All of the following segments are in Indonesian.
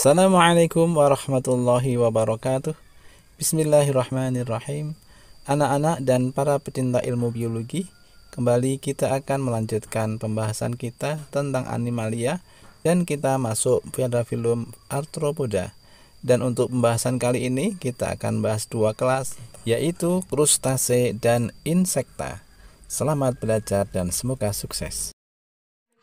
Assalamualaikum warahmatullahi wabarakatuh Bismillahirrahmanirrahim Anak-anak dan para pecinta ilmu biologi Kembali kita akan melanjutkan pembahasan kita tentang animalia Dan kita masuk pada film arthropoda Dan untuk pembahasan kali ini kita akan bahas dua kelas Yaitu krustase dan insekta Selamat belajar dan semoga sukses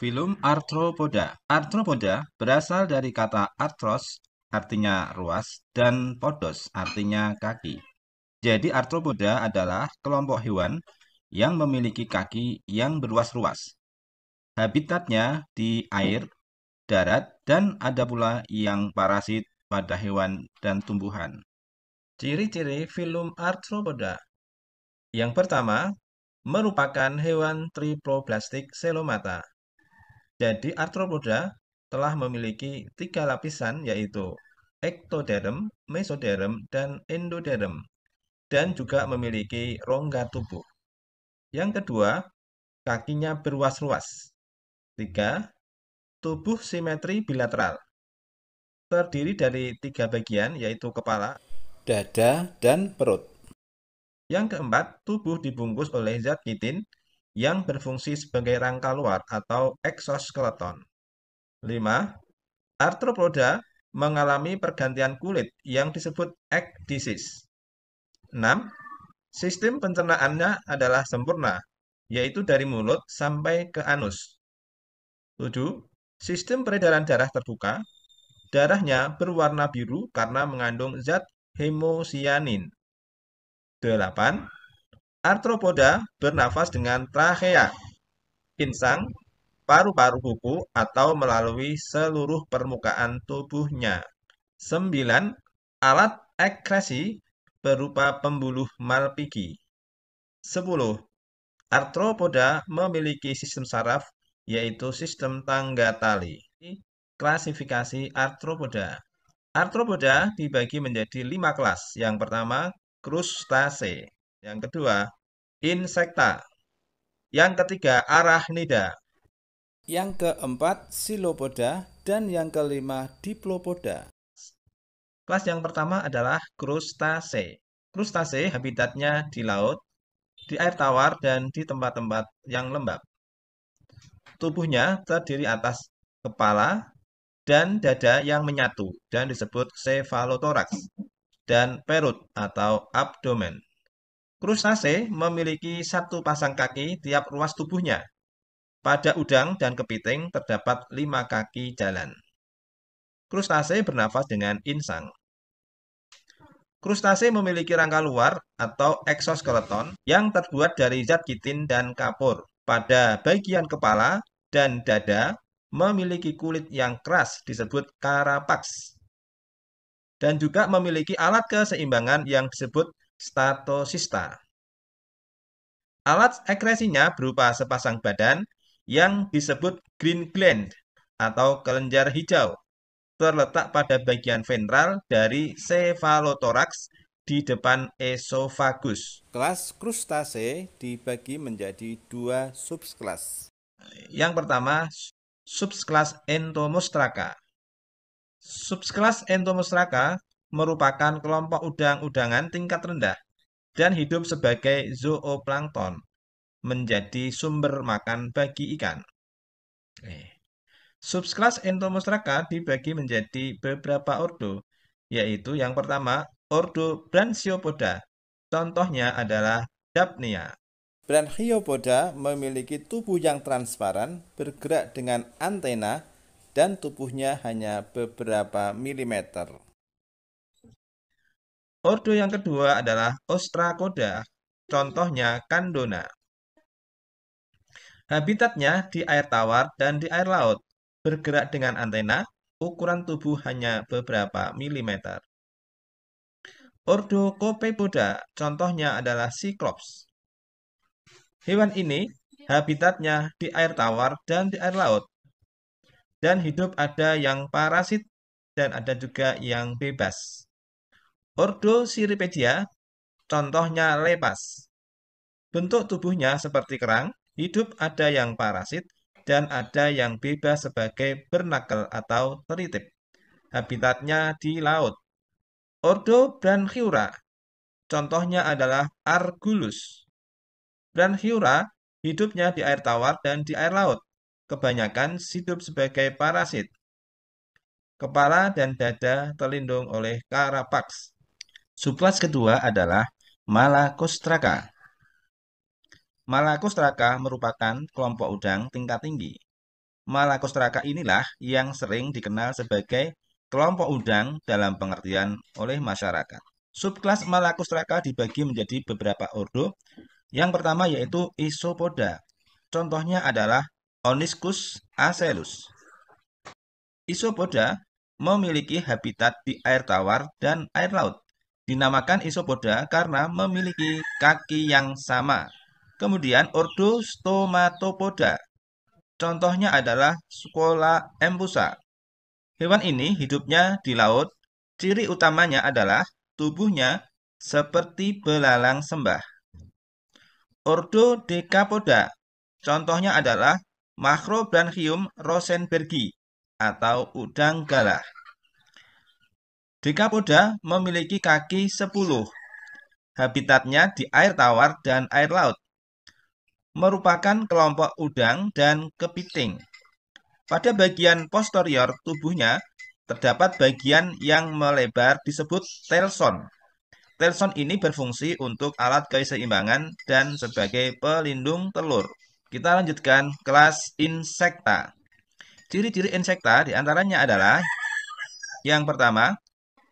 Filum arthropoda. Arthropoda berasal dari kata arthros artinya ruas dan podos artinya kaki. Jadi arthropoda adalah kelompok hewan yang memiliki kaki yang beruas ruas Habitatnya di air, darat, dan ada pula yang parasit pada hewan dan tumbuhan. Ciri-ciri filum arthropoda. Yang pertama, merupakan hewan triploblastik selomata jadi arthropoda telah memiliki tiga lapisan yaitu ektoderm, mesoderm, dan endoderm dan juga memiliki rongga tubuh. Yang kedua, kakinya berwas ruas Tiga, tubuh simetri bilateral. Terdiri dari tiga bagian yaitu kepala, dada, dan perut. Yang keempat, tubuh dibungkus oleh zat kitin yang berfungsi sebagai rangka luar atau eksoskeleton. 5. Arthropoda mengalami pergantian kulit yang disebut ekdisis. 6. Sistem pencernaannya adalah sempurna, yaitu dari mulut sampai ke anus. 7. Sistem peredaran darah terbuka. Darahnya berwarna biru karena mengandung zat hemosianin. 8 Arthropoda bernafas dengan trachea, insang, paru-paru buku atau melalui seluruh permukaan tubuhnya. 9. Alat ekresi berupa pembuluh malpiki. 10. Arthropoda memiliki sistem saraf yaitu sistem tangga tali. Klasifikasi arthropoda. Arthropoda dibagi menjadi lima kelas. Yang pertama, krustase. Yang kedua, insekta. Yang ketiga, Arachnida. Yang keempat, silopoda. Dan yang kelima, diplopoda. Kelas yang pertama adalah krustase. Krustase habitatnya di laut, di air tawar, dan di tempat-tempat yang lembab. Tubuhnya terdiri atas kepala dan dada yang menyatu dan disebut cephalothorax dan perut atau abdomen. Krustase memiliki satu pasang kaki tiap ruas tubuhnya. Pada udang dan kepiting terdapat lima kaki jalan. Krustase bernafas dengan insang. Krustase memiliki rangka luar atau eksoskeleton yang terbuat dari zat kitin dan kapur. Pada bagian kepala dan dada memiliki kulit yang keras disebut karapaks dan juga memiliki alat keseimbangan yang disebut statosista. Alat ekresinya berupa sepasang badan yang disebut green gland atau kelenjar hijau, terletak pada bagian ventral dari cephalothorax di depan esofagus. Kelas krustase dibagi menjadi dua subkelas. Yang pertama, subkelas entomostraka. Subkelas entomostraka merupakan kelompok udang-udangan tingkat rendah dan hidup sebagai zooplankton, menjadi sumber makan bagi ikan. Eh, Subklas Entomostraca dibagi menjadi beberapa ordo, yaitu yang pertama ordo Branchiopoda. Contohnya adalah Daphnia. Branchiopoda memiliki tubuh yang transparan, bergerak dengan antena, dan tubuhnya hanya beberapa milimeter. Ordo yang kedua adalah Ostracoda, contohnya Kandona. Habitatnya di air tawar dan di air laut, bergerak dengan antena, ukuran tubuh hanya beberapa milimeter. Ordo Copepoda, contohnya adalah Cyclops. Hewan ini habitatnya di air tawar dan di air laut. Dan hidup ada yang parasit dan ada juga yang bebas. Ordo Siripedia, contohnya lepas. Bentuk tubuhnya seperti kerang, hidup ada yang parasit, dan ada yang bebas sebagai bernakel atau teritip. Habitatnya di laut. Ordo Branchiura, contohnya adalah Argulus. Branchiura hidupnya di air tawar dan di air laut. Kebanyakan hidup sebagai parasit. Kepala dan dada terlindung oleh karapaks. Subkelas kedua adalah Malacostraca. Malacostraca merupakan kelompok udang tingkat tinggi. Malacostraca inilah yang sering dikenal sebagai kelompok udang dalam pengertian oleh masyarakat. Subkelas Malacostraca dibagi menjadi beberapa ordo. Yang pertama yaitu Isopoda. Contohnya adalah Oniscus acelus. Isopoda memiliki habitat di air tawar dan air laut. Dinamakan isopoda karena memiliki kaki yang sama. Kemudian ordo stomatopoda, Contohnya adalah Scola embusa. Hewan ini hidupnya di laut. Ciri utamanya adalah tubuhnya seperti belalang sembah. Ordo decapoda. Contohnya adalah Macrobranchium rosenbergi atau udang galah. Dekapoda memiliki kaki 10. Habitatnya di air tawar dan air laut. Merupakan kelompok udang dan kepiting. Pada bagian posterior tubuhnya terdapat bagian yang melebar disebut telson. Telson ini berfungsi untuk alat keseimbangan dan sebagai pelindung telur. Kita lanjutkan kelas insekta. Ciri-ciri insekta diantaranya adalah yang pertama,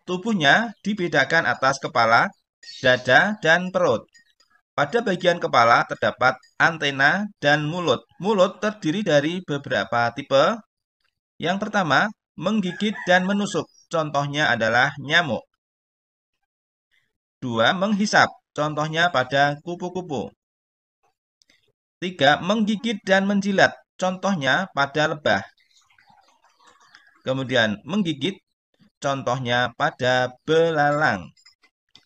Tubuhnya dibedakan atas kepala, dada, dan perut. Pada bagian kepala terdapat antena dan mulut. Mulut terdiri dari beberapa tipe. Yang pertama, menggigit dan menusuk. Contohnya adalah nyamuk. Dua, menghisap. Contohnya pada kupu-kupu. Tiga, menggigit dan menjilat. Contohnya pada lebah. Kemudian, menggigit contohnya pada belalang.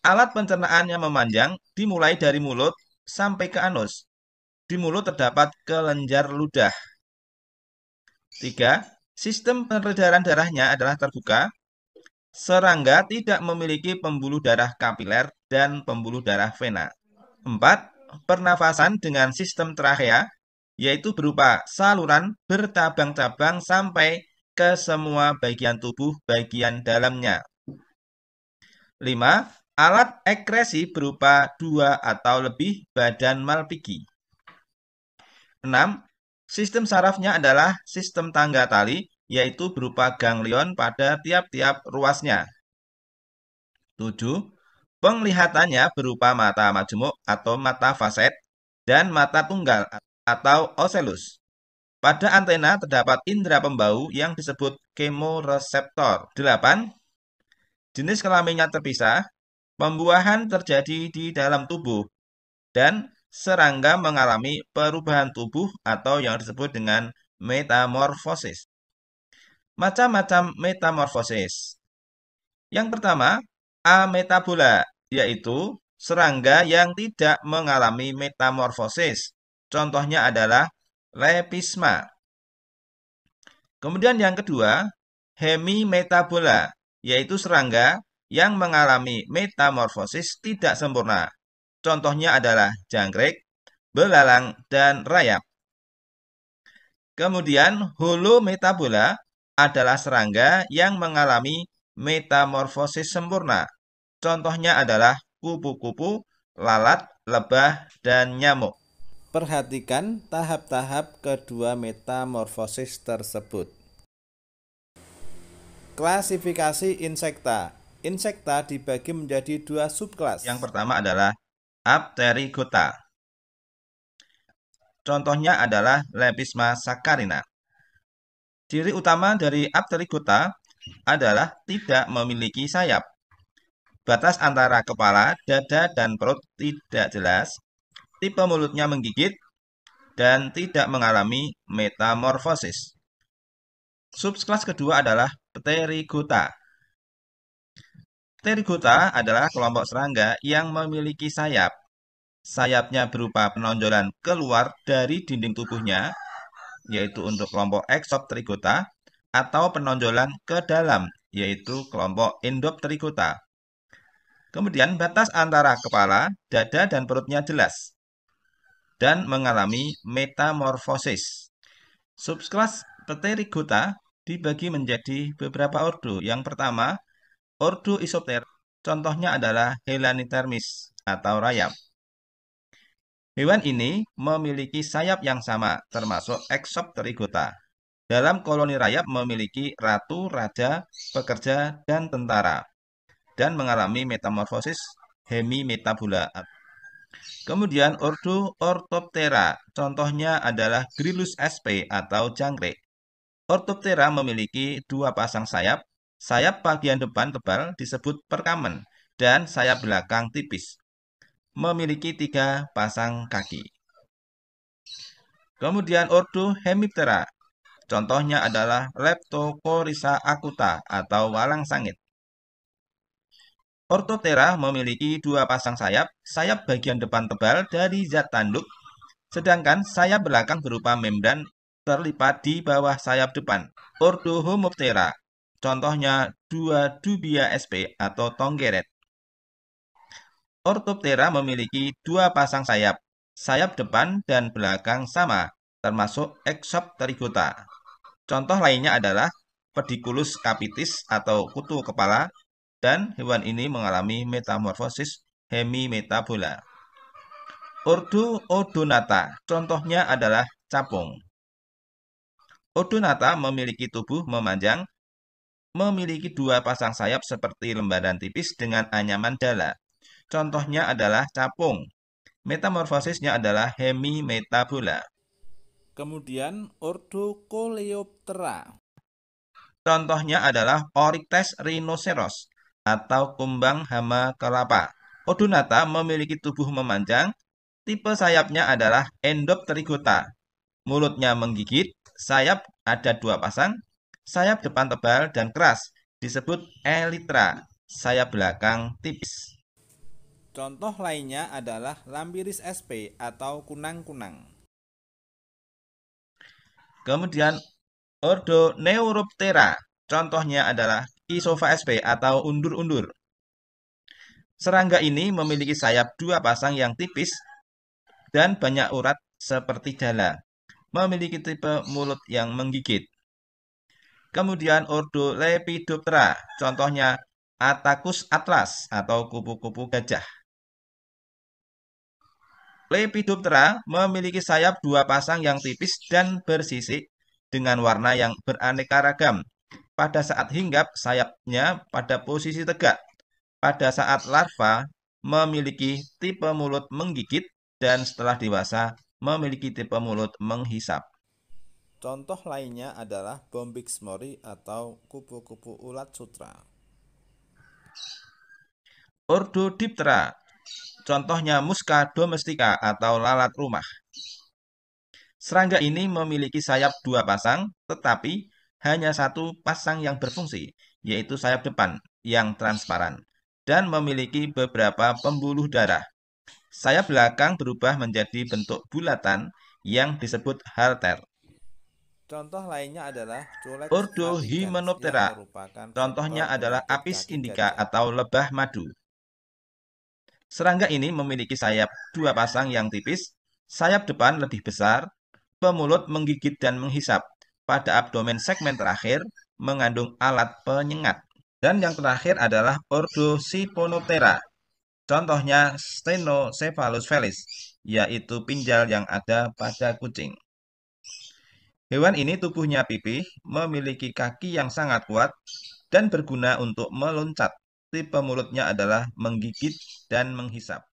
Alat pencernaan yang memanjang, dimulai dari mulut sampai ke anus. Di mulut terdapat kelenjar ludah. 3. Sistem peredaran darahnya adalah terbuka. Serangga tidak memiliki pembuluh darah kapiler dan pembuluh darah vena. Empat, Pernafasan dengan sistem trachea, yaitu berupa saluran bertabang-tabang sampai ke semua bagian tubuh bagian dalamnya. 5. Alat ekresi berupa dua atau lebih badan malpiki. 6. Sistem sarafnya adalah sistem tangga tali, yaitu berupa ganglion pada tiap-tiap ruasnya. 7. Penglihatannya berupa mata majemuk atau mata faset dan mata tunggal atau oselus. Pada antena terdapat indera pembau yang disebut kemoreseptor. 8. Jenis kelaminnya terpisah, pembuahan terjadi di dalam tubuh, dan serangga mengalami perubahan tubuh atau yang disebut dengan metamorfosis. Macam-macam metamorfosis. Yang pertama, ametabola, yaitu serangga yang tidak mengalami metamorfosis. Contohnya adalah lepisma. Kemudian yang kedua, hemimetabola, yaitu serangga yang mengalami metamorfosis tidak sempurna. Contohnya adalah jangkrik, belalang, dan rayap. Kemudian holometabola adalah serangga yang mengalami metamorfosis sempurna. Contohnya adalah kupu-kupu, lalat, lebah, dan nyamuk. Perhatikan tahap-tahap kedua metamorfosis tersebut. Klasifikasi insekta. Insekta dibagi menjadi dua subkelas. Yang pertama adalah Apterigota. Contohnya adalah Lepisma saccharina. Ciri utama dari Apterigota adalah tidak memiliki sayap. Batas antara kepala, dada, dan perut tidak jelas tipe mulutnya menggigit, dan tidak mengalami metamorfosis. Subklas kedua adalah Pterygota. Pterygota adalah kelompok serangga yang memiliki sayap. Sayapnya berupa penonjolan keluar dari dinding tubuhnya, yaitu untuk kelompok Exopterygota, atau penonjolan ke dalam, yaitu kelompok Endopterygota. Kemudian batas antara kepala, dada, dan perutnya jelas, dan mengalami metamorfosis. Subklas Pterygota dibagi menjadi beberapa ordo. Yang pertama, ordo isopter, contohnya adalah Helanithermis atau rayap. Hewan ini memiliki sayap yang sama, termasuk Exopterygota. Dalam koloni rayap memiliki ratu, raja, pekerja, dan tentara, dan mengalami metamorfosis hemimetabula Kemudian ordo Orthoptera, contohnya adalah Gryllus sp atau jangkrik. Orthoptera memiliki dua pasang sayap, sayap bagian depan tebal disebut perkamen, dan sayap belakang tipis. Memiliki tiga pasang kaki. Kemudian ordo Hemiptera, contohnya adalah Leptocorisa acuta atau walang sangit. Orthoptera memiliki dua pasang sayap, sayap bagian depan tebal dari zat tanduk, sedangkan sayap belakang berupa membran terlipat di bawah sayap depan. Ordohomoptera, contohnya dua dubia sp atau tonggeret. Orthoptera memiliki dua pasang sayap, sayap depan dan belakang sama, termasuk exopterygota. Contoh lainnya adalah pediculus capitis atau kutu kepala, dan hewan ini mengalami metamorfosis hemimetabola. Ordo odonata contohnya adalah capung. Odonata memiliki tubuh memanjang, memiliki dua pasang sayap seperti lembaran tipis dengan anyaman dala. Contohnya adalah capung. Metamorfosisnya adalah hemimetabola. Kemudian Ordo Coleoptera, Contohnya adalah Oryctes rhinoceros atau kumbang hama kelapa. Odonata memiliki tubuh memanjang, tipe sayapnya adalah endopterygota. Mulutnya menggigit, sayap ada dua pasang, sayap depan tebal dan keras, disebut elitra, sayap belakang tipis. Contoh lainnya adalah lambiris sp atau kunang-kunang. Kemudian Ordo Neuroptera, contohnya adalah Isofa sp atau undur-undur. Serangga ini memiliki sayap dua pasang yang tipis dan banyak urat seperti jala. Memiliki tipe mulut yang menggigit. Kemudian ordo Lepidoptera, contohnya Atacus atlas atau kupu-kupu gajah. Lepidoptera memiliki sayap dua pasang yang tipis dan bersisik dengan warna yang beraneka ragam pada saat hinggap, sayapnya pada posisi tegak. Pada saat larva memiliki tipe mulut menggigit dan setelah dewasa memiliki tipe mulut menghisap. Contoh lainnya adalah Bombix mori atau kupu-kupu ulat sutra. Ordo Diptera, contohnya muska domestika atau lalat rumah. Serangga ini memiliki sayap dua pasang, tetapi hanya satu pasang yang berfungsi, yaitu sayap depan yang transparan dan memiliki beberapa pembuluh darah. Sayap belakang berubah menjadi bentuk bulatan yang disebut halter. Contoh lainnya adalah Ordo Hymenoptera. Contohnya adalah apis indica atau lebah madu. Serangga ini memiliki sayap dua pasang yang tipis, sayap depan lebih besar, pemulut menggigit dan menghisap, pada abdomen segmen terakhir mengandung alat penyengat. Dan yang terakhir adalah Siponotera. Contohnya Stenocephalus felis, yaitu pinjal yang ada pada kucing. Hewan ini tubuhnya pipih, memiliki kaki yang sangat kuat, dan berguna untuk meloncat. Tipe mulutnya adalah menggigit dan menghisap.